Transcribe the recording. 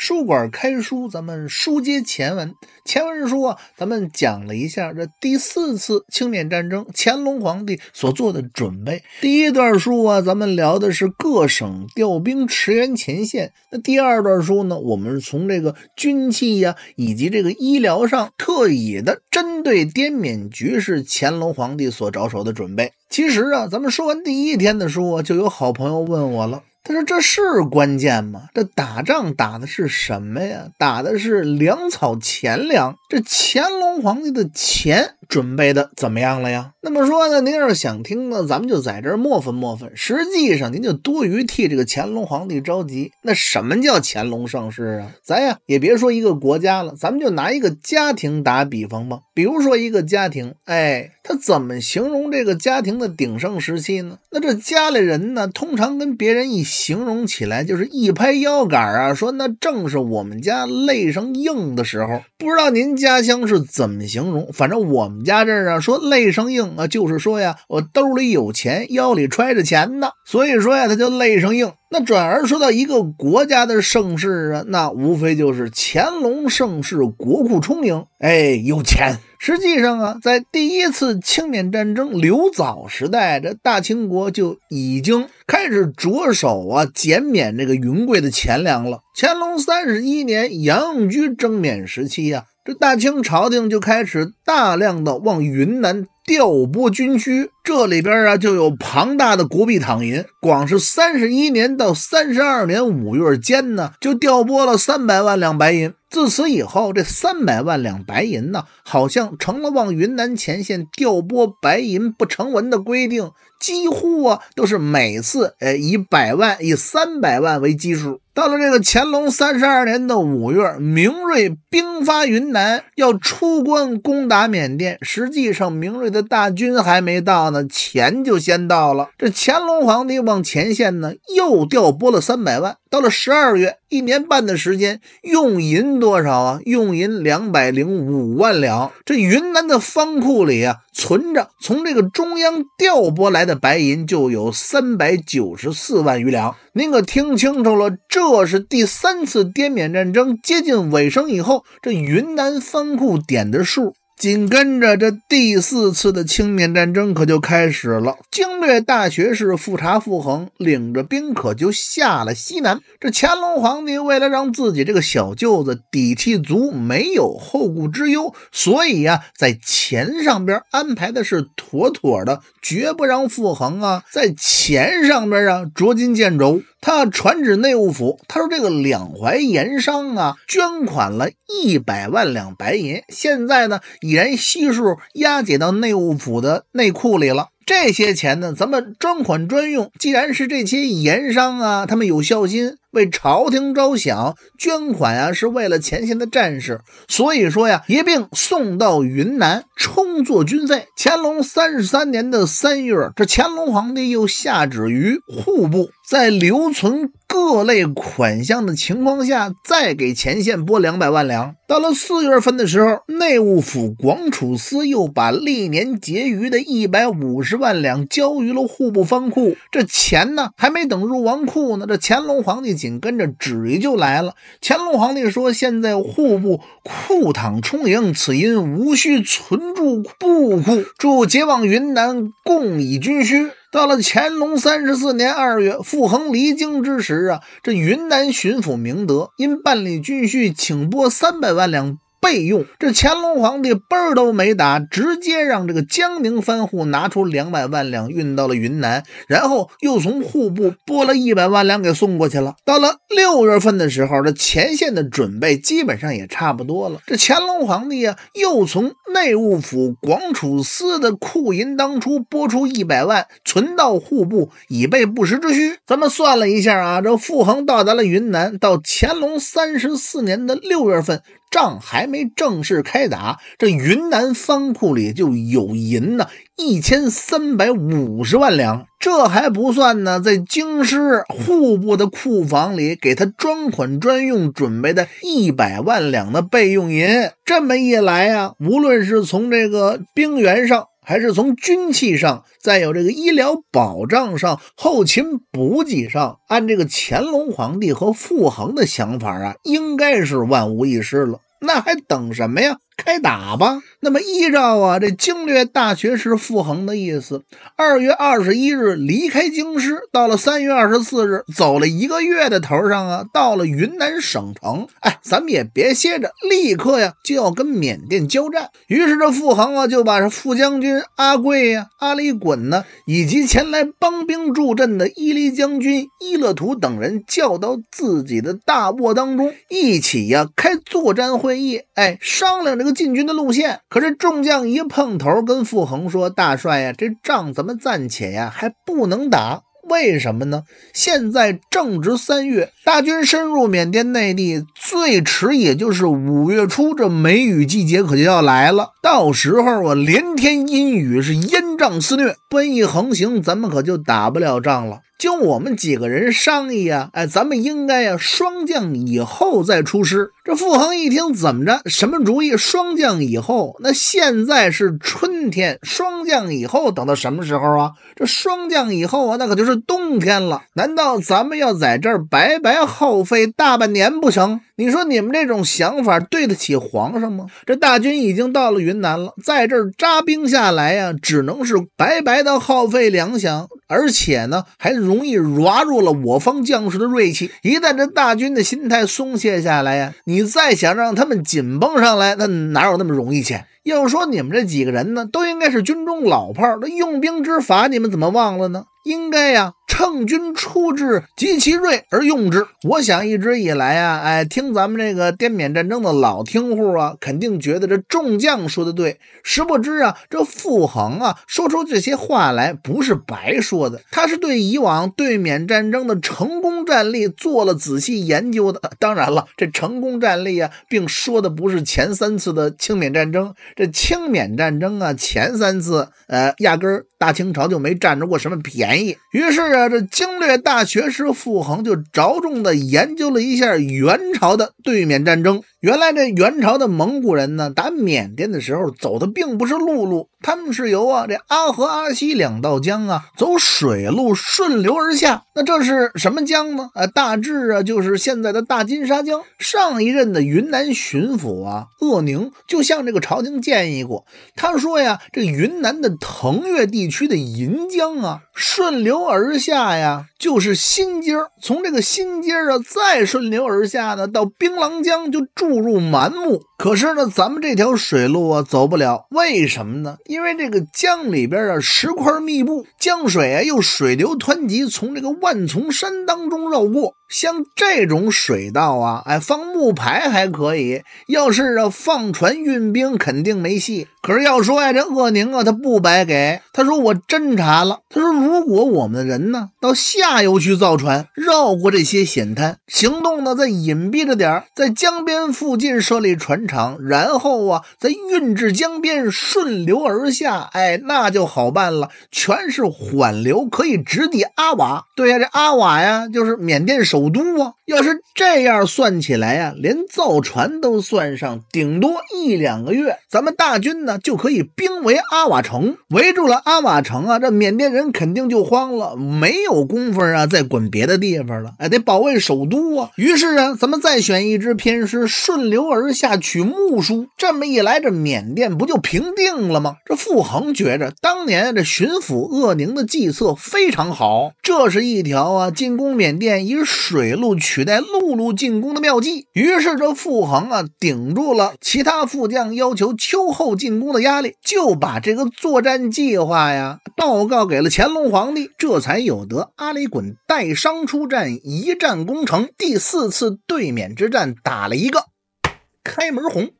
书馆开书，咱们书接前文。前文书啊，咱们讲了一下这第四次清点战争，乾隆皇帝所做的准备。第一段书啊，咱们聊的是各省调兵驰援前线。那第二段书呢，我们从这个军器呀，以及这个医疗上特意的针对滇缅局势，乾隆皇帝所着手的准备。其实啊，咱们说完第一天的书啊，就有好朋友问我了。他说：“这是关键吗？这打仗打的是什么呀？打的是粮草、钱粮。这乾隆皇帝的钱准备的怎么样了呀？那么说呢？您要是想听呢，咱们就在这磨粉磨粉。实际上，您就多余替这个乾隆皇帝着急。那什么叫乾隆盛世啊？咱呀也别说一个国家了，咱们就拿一个家庭打比方吧。比如说一个家庭，哎，他怎么形容这个家庭的鼎盛时期呢？那这家里人呢，通常跟别人一。”形容起来就是一拍腰杆啊，说那正是我们家累上硬的时候。不知道您家乡是怎么形容？反正我们家这儿啊，说累上硬啊，就是说呀，我兜里有钱，腰里揣着钱呢，所以说呀，他就累上硬。那转而说到一个国家的盛世啊，那无非就是乾隆盛世，国库充盈，哎，有钱。实际上啊，在第一次清缅战争刘藻时代，这大清国就已经开始着手啊减免这个云贵的钱粮了。乾隆三十一年杨永居征缅时期啊，这大清朝廷就开始大量的往云南。调拨军需，这里边啊就有庞大的国币、躺银。光是三十一年到三十二年五月间呢，就调拨了三百万两白银。自此以后，这三百万两白银呢，好像成了往云南前线调拨白银不成文的规定。几乎啊，都是每次呃以百万以三百万为基数。到了这个乾隆三十二年的五月，明瑞兵发云南，要出关攻打缅甸。实际上，明瑞的大军还没到呢，钱就先到了。这乾隆皇帝往前线呢，又调拨了三百万。到了十二月，一年半的时间，用银多少啊？用银两百零五万两。这云南的方库里啊。存着从这个中央调拨来的白银就有三百九十四万余两，您可听清楚了，这是第三次滇缅战争接近尾声以后，这云南藩库点的数。紧跟着，这第四次的清灭战争可就开始了。经略大学士富察傅恒领着兵，可就下了西南。这乾隆皇帝为了让自己这个小舅子底气足，没有后顾之忧，所以呀，在钱上边安排的是妥妥的，绝不让傅恒啊在钱上边啊捉襟见肘。他传旨内务府，他说这个两淮盐商啊捐款了一百万两白银，现在呢。已然悉数押解到内务府的内库里了。这些钱呢，咱们专款专用。既然是这些盐商啊，他们有孝心，为朝廷着想，捐款啊是为了前线的战士，所以说呀，一并送到云南充作军费。乾隆三十三年的三月，这乾隆皇帝又下旨于户部，在留存各类款项的情况下，再给前线拨两百万两。到了四月份的时候，内务府广储司又把历年结余的一百五十。十万两交于了户部方库，这钱呢还没等入王库呢，这乾隆皇帝紧跟着旨意就来了。乾隆皇帝说：“现在户部库躺充盈，此因无需存贮布库，贮节往云南共以军需。”到了乾隆三十四年二月，傅恒离京之时啊，这云南巡抚明德因办理军需，请拨三百万两。备用，这乾隆皇帝儿都没打，直接让这个江宁藩户拿出两百万两运到了云南，然后又从户部拨了一百万两给送过去了。到了六月份的时候，这前线的准备基本上也差不多了。这乾隆皇帝啊，又从内务府广储司的库银当中拨出一百万，存到户部，以备不时之需。咱们算了一下啊，这傅恒到达了云南，到乾隆三十四年的六月份。仗还没正式开打，这云南方库里就有银呢，一千三百五十万两，这还不算呢，在京师户部的库房里给他专款专用准备的一百万两的备用银，这么一来呀，无论是从这个兵源上。还是从军器上，再有这个医疗保障上、后勤补给上，按这个乾隆皇帝和傅恒的想法啊，应该是万无一失了。那还等什么呀？开打吧！那么依照啊，这经略大学士傅恒的意思，二月二十一日离开京师，到了三月二十四日，走了一个月的头上啊，到了云南省城。哎，咱们也别歇着，立刻呀就要跟缅甸交战。于是这傅恒啊，就把这傅将军阿贵呀、阿里衮呢，以及前来帮兵助阵的伊犁将军伊勒图等人叫到自己的大卧当中，一起呀开作战会议。哎，商量这个。进军的路线，可是众将一碰头，跟傅恒说：“大帅呀，这仗咱们暂且呀还不能打，为什么呢？现在正值三月，大军深入缅甸内地，最迟也就是五月初，这梅雨季节可就要来了。到时候啊，连天阴雨，是烟瘴肆虐，瘟疫横行，咱们可就打不了仗了。”就我们几个人商议啊，哎，咱们应该呀，霜降以后再出师。这傅恒一听，怎么着？什么主意？霜降以后？那现在是春天，霜降以后等到什么时候啊？这霜降以后啊，那可就是冬天了。难道咱们要在这儿白白耗费大半年不成？你说你们这种想法对得起皇上吗？这大军已经到了云南了，在这儿扎兵下来呀，只能是白白的耗费粮饷，而且呢，还容易抓住了我方将士的锐气。一旦这大军的心态松懈下来呀，你再想让他们紧绷上来，那哪有那么容易去？要说你们这几个人呢，都应该是军中老炮，那用兵之法，你们怎么忘了呢？应该呀。称君出之，及其锐而用之。我想一直以来啊，哎，听咱们这个滇缅战争的老听户啊，肯定觉得这众将说的对。实不知啊，这傅恒啊，说出这些话来不是白说的，他是对以往对缅战争的成功战例做了仔细研究的。当然了，这成功战例啊，并说的不是前三次的清缅战争。这清缅战争啊，前三次，呃，压根大清朝就没占着过什么便宜。于是啊。这经略大学士傅恒就着重的研究了一下元朝的对缅战争。原来这元朝的蒙古人呢，打缅甸的时候走的并不是陆路。他们是由啊这阿河、阿西两道江啊走水路顺流而下，那这是什么江呢？啊，大致啊就是现在的大金沙江。上一任的云南巡抚啊鄂宁就向这个朝廷建议过，他说呀，这云南的腾越地区的银江啊，顺流而下呀，就是新街，从这个新街啊再顺流而下呢，到槟榔江就注入蛮木。可是呢，咱们这条水路啊走不了，为什么呢？因为这个江里边啊，石块密布，江水啊又水流湍急，从这个万丛山当中绕过。像这种水道啊，哎放木排还可以；要是啊放船运兵，肯定没戏。可是要说呀，这鄂宁啊，他不白给。他说我侦查了，他说如果我们的人呢到下游去造船，绕过这些险滩，行动呢再隐蔽着点在江边附近设立船厂，然后啊再运至江边，顺流而。而下，哎，那就好办了，全是缓流，可以直抵阿瓦。对呀，这阿瓦呀，就是缅甸首都啊。要是这样算起来呀，连造船都算上，顶多一两个月，咱们大军呢就可以兵围阿瓦城，围住了阿瓦城啊，这缅甸人肯定就慌了，没有工夫啊再滚别的地方了。哎，得保卫首都啊。于是啊，咱们再选一支偏师，顺流而下取木书。这么一来，这缅甸不就平定了吗？这傅恒觉着，当年这巡抚鄂宁的计策非常好，这是一条啊进攻缅甸以水路取代陆路进攻的妙计。于是这傅恒啊，顶住了其他副将要求秋后进攻的压力，就把这个作战计划呀报告给了乾隆皇帝，这才有得阿里衮带伤出战，一战攻城，第四次对缅之战打了一个开门红。